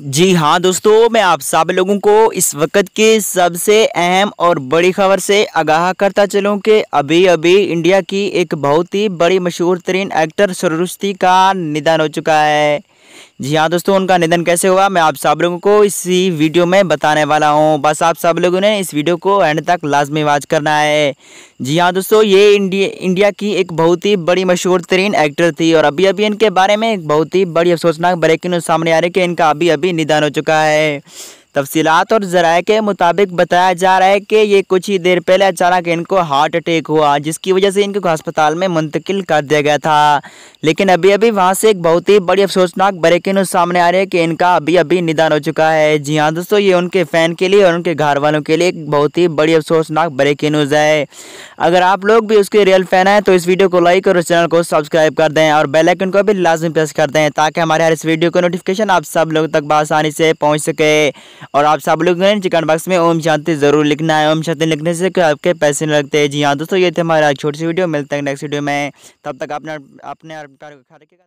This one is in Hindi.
जी हाँ दोस्तों मैं आप सब लोगों को इस वक्त की सबसे अहम और बड़ी खबर से आगाह करता चलूँ कि अभी अभी इंडिया की एक बहुत ही बड़ी मशहूर तरीन एक्टर सरुस्ती का निधन हो चुका है जी हाँ दोस्तों उनका निधन कैसे हुआ मैं आप सब लोगों को इसी वीडियो में बताने वाला हूँ बस आप सब लोगों ने इस वीडियो को एंड तक लाजमी वाच करना है जी हाँ दोस्तों ये इंडिया इंडिया की एक बहुत ही बड़ी मशहूर तरीन एक्टर थी और अभी अभी इनके बारे में एक बहुत ही बड़ी अफसोसनाक ब्रेकिंग न्यूज़ सामने आ रही है कि इनका अभी अभी निधन हो चुका है तफसीत और ज़राए के मुताबिक बताया जा रहा है कि ये कुछ ही देर पहले अचानक इनको हार्ट अटैक हुआ जिसकी वजह से इनको अस्पताल में मुंतकिल कर दिया गया था लेकिन अभी अभी वहाँ से एक बहुत ही बड़ी अफसोसनाक ब्रेकिंग न्यूज़ सामने आ रही है कि इनका अभी अभी निदान हो चुका है जी हाँ दोस्तों ये उनके फ़ैन के लिए और उनके घर वालों के लिए एक बहुत ही बड़ी अफसोसनाक ब्रेकिंग न्यूज़ है अगर आप लोग भी उसके रियल फ़ैन हैं तो इस वीडियो को लाइक और उस चैनल को सब्सक्राइब कर दें और बेलाइकन को भी लाजमी प्रेस कर दें ताकि हमारे हर इस वीडियो को नोटिफिकेशन आप सब लोगों तक बसानी से पहुँच सके और आप सब लोग चिकन बॉक्स में ओम शांति ज़रूर लिखना है ओम शांति लिखने से आपके पैसे नहीं लगते हैं जी हाँ दोस्तों ये थे हमारा छोटी सी वीडियो मिलते हैं नेक्स्ट वीडियो में तब तक अपना अपने रखेगा